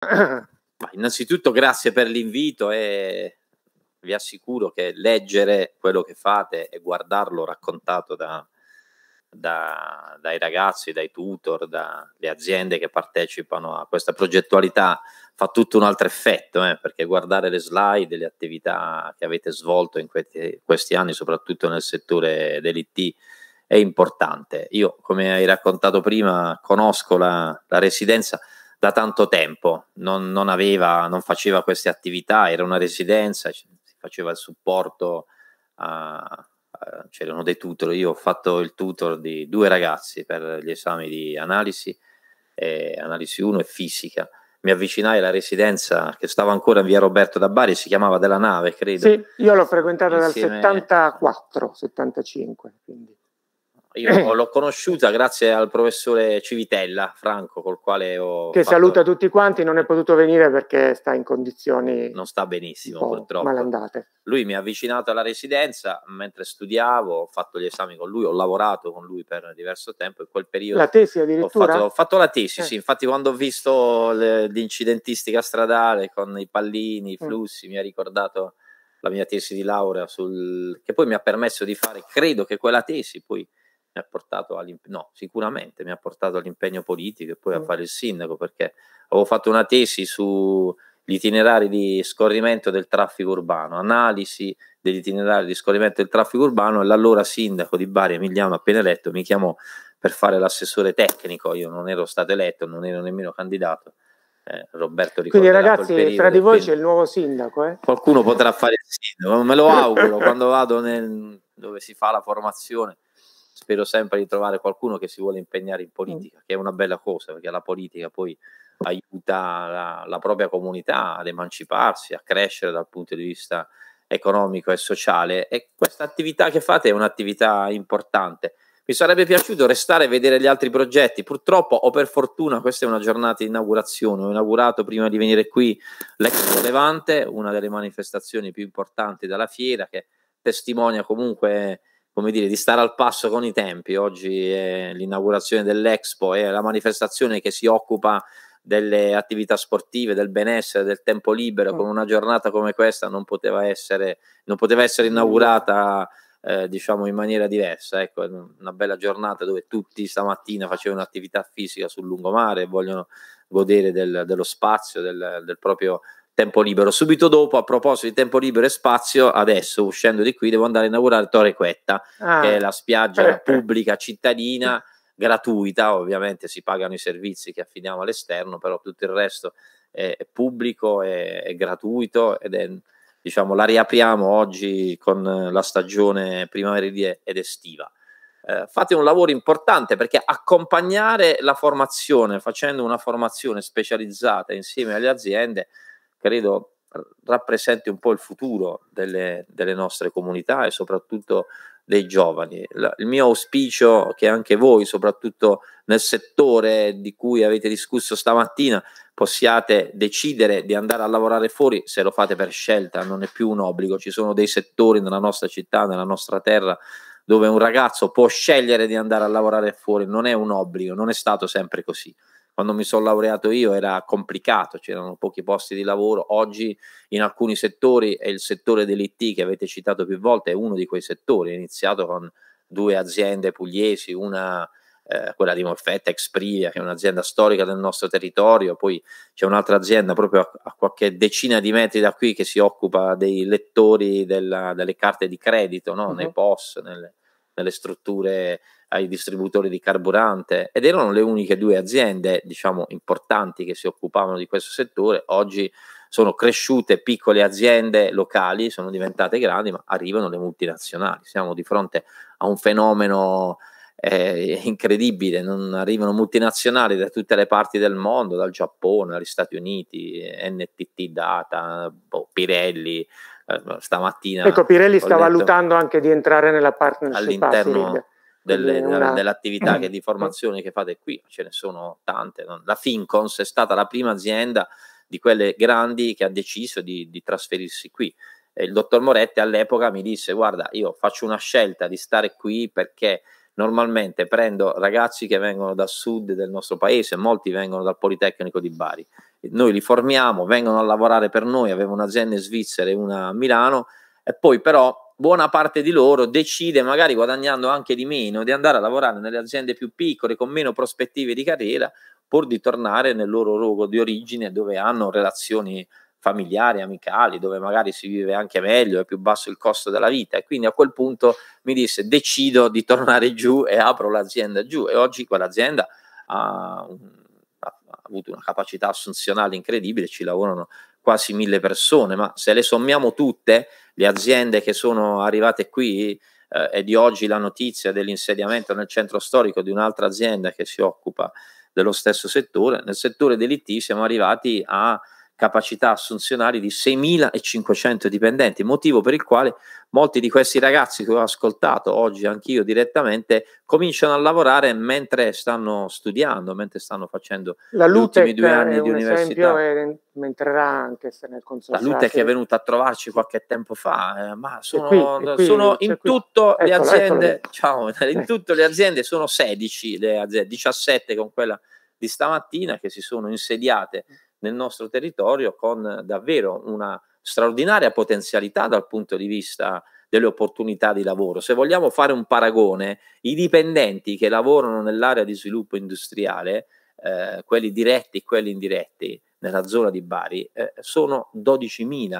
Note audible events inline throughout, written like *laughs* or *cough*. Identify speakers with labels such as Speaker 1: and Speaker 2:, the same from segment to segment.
Speaker 1: Ma
Speaker 2: innanzitutto grazie per l'invito e vi assicuro che leggere quello che fate e guardarlo raccontato da, da, dai ragazzi, dai tutor, dalle aziende che partecipano a questa progettualità fa tutto un altro effetto, eh, perché guardare le slide le attività che avete svolto in questi, questi anni, soprattutto nel settore dell'IT, è importante. Io, come hai raccontato prima, conosco la, la residenza da tanto tempo, non, non, aveva, non faceva queste attività, era una residenza, si faceva il supporto, a, a, c'erano dei tutor, io ho fatto il tutor di due ragazzi per gli esami di analisi, eh, analisi 1 e fisica. Mi avvicinai alla residenza che stava ancora in via Roberto da Bari, si chiamava Della Nave, credo. Sì,
Speaker 1: io l'ho frequentata Insieme... dal 74, 75. Quindi. Io *clears throat* l'ho
Speaker 2: conosciuta grazie al professore Civitella, Franco, col quale ho... Che fatto... saluta
Speaker 1: tutti quanti, non è potuto venire perché sta in condizioni... Non sta benissimo, purtroppo. Malandate.
Speaker 2: Lui mi ha avvicinato alla residenza mentre studiavo, ho fatto gli esami con lui, ho lavorato con lui per diverso tempo, in quel periodo... La tesi
Speaker 1: addirittura? Ho fatto, ho
Speaker 2: fatto la tesi, eh. sì, infatti quando ho visto l'incidentistica stradale con i pallini, i mm. flussi, mm. mi ha ricordato la mia tesi di laurea sul... che poi mi ha permesso di fare, credo che quella tesi poi mi ha portato all'impegno, no, sicuramente mi ha portato all'impegno politico e poi mm. a fare il sindaco perché avevo fatto una tesi sugli itinerari di scorrimento del traffico urbano, analisi degli itinerari di scorrimento del traffico urbano e l'allora sindaco di Bari Emiliano appena eletto mi chiamò per fare l'assessore tecnico, io non ero stato eletto, non ero nemmeno candidato. Eh, Roberto Quindi ragazzi, tra di voi
Speaker 1: c'è il nuovo sindaco. Eh?
Speaker 2: Qualcuno potrà fare il sindaco, me lo *laughs* auguro quando vado nel, dove si fa la formazione spero sempre di trovare qualcuno che si vuole impegnare in politica, mm. che è una bella cosa, perché la politica poi aiuta la, la propria comunità ad emanciparsi, a crescere dal punto di vista economico e sociale e questa attività che fate è un'attività importante. Mi sarebbe piaciuto restare e vedere gli altri progetti, purtroppo o per fortuna questa è una giornata di inaugurazione, ho inaugurato prima di venire qui l'Expo Levante, una delle manifestazioni più importanti della fiera che testimonia comunque come dire, di stare al passo con i tempi. Oggi è l'inaugurazione dell'Expo, è la manifestazione che si occupa delle attività sportive, del benessere, del tempo libero, certo. con una giornata come questa non poteva essere, non poteva essere inaugurata eh, diciamo in maniera diversa. Ecco, una bella giornata dove tutti stamattina facevano attività fisica sul lungomare, e vogliono godere del, dello spazio, del, del proprio tempo libero. Subito dopo, a proposito di tempo libero e spazio, adesso uscendo di qui devo andare a inaugurare Torre Quetta, ah, che è la spiaggia eh. pubblica cittadina gratuita, ovviamente si pagano i servizi che affidiamo all'esterno, però tutto il resto è, è pubblico, è, è, gratuito ed è, diciamo, la riapriamo oggi con la stagione primaverile ed estiva. Eh, fate un lavoro importante perché accompagnare la formazione facendo una formazione specializzata insieme alle aziende credo rappresenti un po' il futuro delle, delle nostre comunità e soprattutto dei giovani. il mio auspicio è che anche voi, soprattutto nel settore di cui avete discusso stamattina, possiate decidere di andare a lavorare fuori se lo fate per scelta, non è più un obbligo. Ci sono dei settori nella nostra città, nella nostra terra, dove un ragazzo può scegliere di andare a lavorare fuori, non è un obbligo, non è stato sempre così quando mi sono laureato io era complicato, c'erano pochi posti di lavoro, oggi in alcuni settori e il settore dell'IT che avete citato più volte è uno di quei settori, è iniziato con due aziende pugliesi, una eh, quella di Morfetta, Exprivia, che è un'azienda storica del nostro territorio, poi c'è un'altra azienda proprio a, a qualche decina di metri da qui che si occupa dei lettori della, delle carte di credito, no? uh-huh. nei POS, nelle, nelle strutture ai distributori di carburante ed erano le uniche due aziende, diciamo, importanti che si occupavano di questo settore. Oggi sono cresciute piccole aziende locali, sono diventate grandi, ma arrivano le multinazionali. Siamo di fronte a un fenomeno eh, incredibile, non arrivano multinazionali da tutte le parti del mondo, dal Giappone agli Stati Uniti, NTT Data, boh, Pirelli, eh, stamattina. Ecco, Pirelli sta valutando
Speaker 1: anche di entrare nella partnership all'interno
Speaker 2: delle, una... dell'attività che, *clears throat* di formazione che fate qui, ce ne sono tante. No? La Fincons è stata la prima azienda di quelle grandi che ha deciso di, di trasferirsi qui. E il dottor Moretti all'epoca mi disse: Guarda, io faccio una scelta di stare qui perché normalmente prendo ragazzi che vengono dal sud del nostro paese, molti vengono dal Politecnico di Bari. Noi li formiamo, vengono a lavorare per noi, avevo un'azienda in Svizzera e una a Milano, e poi però buona parte di loro decide, magari guadagnando anche di meno, di andare a lavorare nelle aziende più piccole, con meno prospettive di carriera, pur di tornare nel loro luogo di origine dove hanno relazioni familiari, amicali, dove magari si vive anche meglio, è più basso il costo della vita. E quindi a quel punto mi disse decido di tornare giù e apro l'azienda giù. E oggi quell'azienda ha, ha avuto una capacità assunzionale incredibile, ci lavorano quasi mille persone, ma se le sommiamo tutte, le aziende che sono arrivate qui, eh, è di oggi la notizia dell'insediamento nel centro storico di un'altra azienda che si occupa dello stesso settore, nel settore dell'IT siamo arrivati a capacità assunzionali di 6.500 dipendenti, motivo per il quale molti di questi ragazzi che ho ascoltato oggi anch'io direttamente cominciano a lavorare mentre stanno studiando, mentre stanno facendo la gli ultimi due anni di università. La
Speaker 1: È, entrerà anche se nel consorzio. La Lutec è
Speaker 2: venuta a trovarci qualche tempo fa, eh, ma sono, qui, qui, sono in tutto eccolo, le aziende, eccolo. ciao, *laughs* in eh. tutto le aziende sono 16 le aziende, 17 con quella di stamattina che si sono insediate nel nostro territorio con davvero una straordinaria potenzialità dal punto di vista delle opportunità di lavoro. Se vogliamo fare un paragone, i dipendenti che lavorano nell'area di sviluppo industriale, eh, quelli diretti e quelli indiretti, nella zona di Bari, eh, sono 12.000,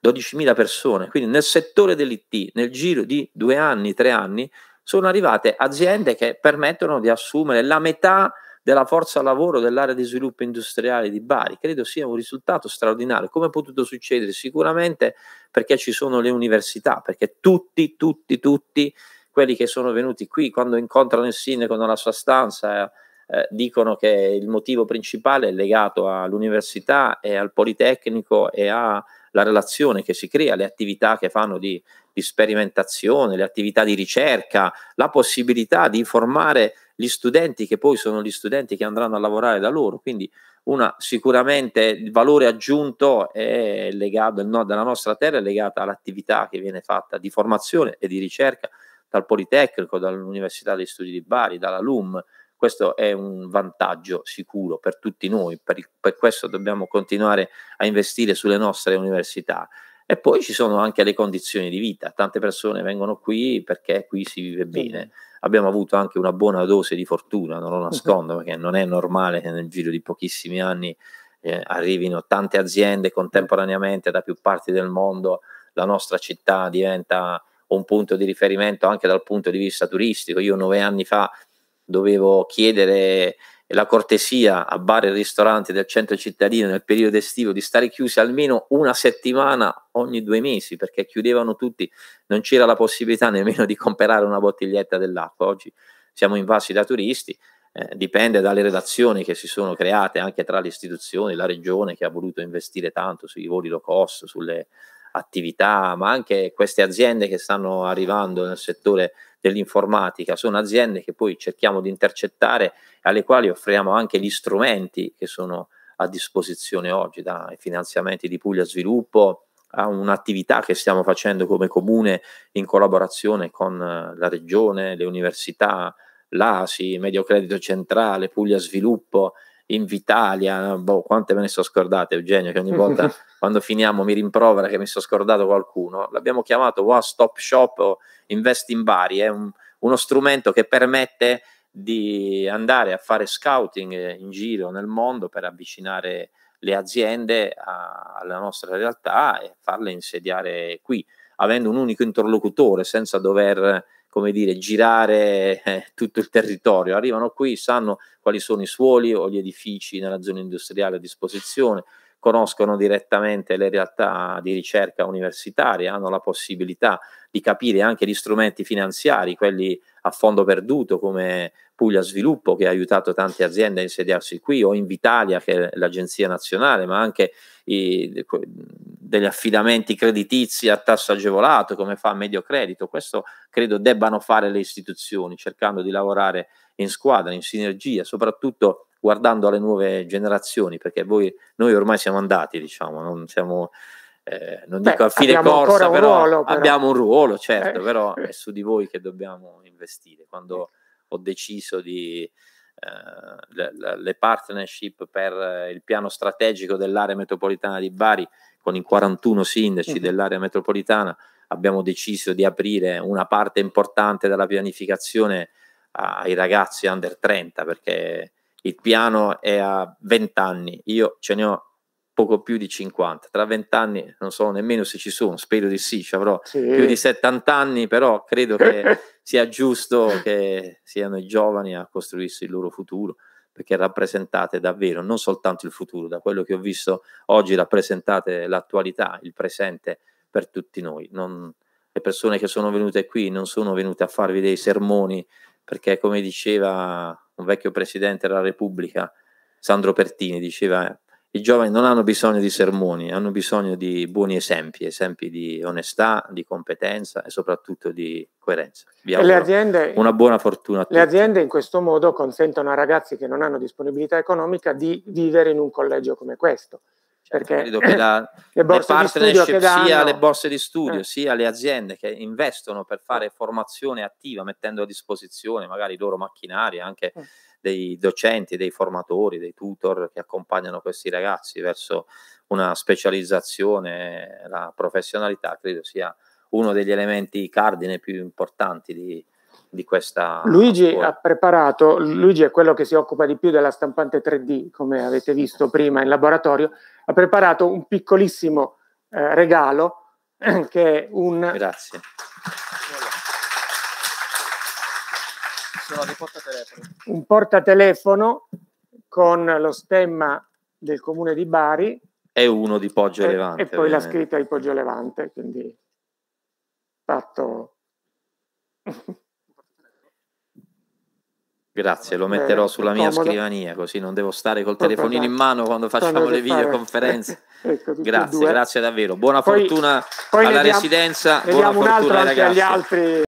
Speaker 2: 12.000 persone. Quindi nel settore dell'IT, nel giro di due anni, tre anni, sono arrivate aziende che permettono di assumere la metà della forza lavoro dell'area di sviluppo industriale di Bari. Credo sia un risultato straordinario. Come è potuto succedere? Sicuramente perché ci sono le università, perché tutti, tutti, tutti quelli che sono venuti qui quando incontrano il sindaco nella sua stanza eh, eh dicono che il motivo principale è legato all'università e al Politecnico e alla relazione che si crea, le attività che fanno di, di sperimentazione, le attività di ricerca, la possibilità di formare gli studenti che poi sono gli studenti che andranno a lavorare da loro. Quindi una, sicuramente il valore aggiunto è legato, no, della nostra terra è legato all'attività che viene fatta di formazione e di ricerca dal Politecnico, dall'Università degli Studi di Bari, dalla LUM. Questo è un vantaggio sicuro per tutti noi, per, per questo dobbiamo continuare a investire sulle nostre università. E poi ci sono anche le condizioni di vita, tante persone vengono qui perché qui si vive bene abbiamo avuto anche una buona dose di fortuna, non lo mhm. nascondo, perché non è normale che nel giro di pochissimi anni eh, arrivino tante aziende contemporaneamente da più parti del mondo, la nostra città diventa un punto di riferimento anche dal punto di vista turistico. Io nove anni fa dovevo chiedere e la cortesia a bar e ristoranti del centro cittadino nel periodo estivo di stare chiusi almeno una settimana ogni due mesi perché chiudevano tutti, non c'era la possibilità nemmeno di comprare una bottiglietta dell'acqua. Oggi siamo invasi da turisti, eh, dipende dalle relazioni che si sono create anche tra le istituzioni, la regione che ha voluto investire tanto sui voli low cost, sulle attività, ma anche queste aziende che stanno arrivando nel settore dell'informatica, sono aziende che poi cerchiamo di intercettare, e alle quali offriamo anche gli strumenti che sono a disposizione oggi, dai finanziamenti di Puglia Sviluppo a un'attività che stiamo facendo come comune in collaborazione con eh, la regione, le università, l'ASI, Medio Credito Centrale, Puglia Sviluppo in Vitalia, boh, quante me ne sono scordate Eugenio che ogni volta *laughs* quando finiamo mi rimprovera che mi sono scordato qualcuno, l'abbiamo chiamato One Stop Shop o Invest in Bari, è un, uno strumento che permette di andare a fare scouting in giro nel mondo per avvicinare le aziende a, alla nostra realtà e farle insediare qui, avendo un unico interlocutore senza dover come dire, girare eh, tutto il territorio, arrivano qui, sanno quali sono i suoli o gli edifici nella zona industriale a disposizione, conoscono direttamente le realtà di ricerca universitaria, hanno la possibilità di capire anche gli strumenti finanziari, quelli a fondo perduto come Puglia Sviluppo che ha aiutato tante aziende a insediarsi qui o Invitalia che è l'agenzia nazionale, ma anche i, degli affidamenti creditizi a tasso agevolato come fa Medio Credito. Questo credo debbano fare le istituzioni cercando di lavorare in squadra, in sinergia, soprattutto guardando alle nuove generazioni, perché voi, noi ormai siamo andati, diciamo, non siamo... Eh, non Beh, dico a fine corsa, però, ruolo, però, abbiamo un ruolo, certo, eh. però è *laughs* su di voi che dobbiamo investire. Quando ho deciso di eh, le, le, partnership per il piano strategico dell'area metropolitana di Bari con i 41 sindaci mm-hmm. dell'area metropolitana, abbiamo deciso di aprire una parte importante della pianificazione ai ragazzi under 30 perché il piano è a 20 anni, io ce ne ho poco più di 50, tra 20 anni non so nemmeno se ci sono, spero di sì, ci avrò sì. più di 70 anni, però credo che *laughs* sia giusto che siano i giovani a costruirsi il loro futuro, perché rappresentate davvero non soltanto il futuro, da quello che ho visto oggi rappresentate l'attualità, il presente per tutti noi. Non, le persone che sono venute qui non sono venute a farvi dei sermoni, perché come diceva un vecchio presidente della Repubblica, Sandro Pertini, diceva i giovani non hanno bisogno di sermoni, hanno bisogno di buoni esempi, esempi di onestà, di competenza e soprattutto di coerenza. Vi e le aziende, una buona fortuna. A tutti. Le
Speaker 1: aziende in questo modo consentono a ragazzi che non hanno disponibilità economica di vivere in un collegio come questo. Certo, Perché credo che la, *laughs* le, le partnership danno... sia alle borse di
Speaker 2: studio, eh. sia le aziende che investono per fare formazione attiva, mettendo a disposizione magari i loro macchinari, anche eh. dei docenti, dei formatori, dei tutor che accompagnano questi ragazzi verso una specializzazione, la professionalità, credo sia uno degli elementi cardine più importanti di, di questa. Luigi scuola. ha
Speaker 1: preparato, Luigi è quello che si occupa di più della stampante 3D, come avete visto prima in laboratorio, ha preparato un piccolissimo eh, regalo *clears throat* che è un... Grazie. Un portatelefono con lo stemma del comune di Bari.
Speaker 2: E uno di Poggio e, Levante. E poi ovviamente. la scritta
Speaker 1: di Poggio Levante, quindi fatto...
Speaker 2: Grazie, lo eh, metterò eh, sulla mia comoda. scrivania così non devo stare col telefonino tanto. in mano quando facciamo Tanto le videoconferenze.
Speaker 1: *laughs* ecco, grazie, grazie davvero. Buona poi, fortuna poi alla vediamo, residenza, buona fortuna ai ragazzi.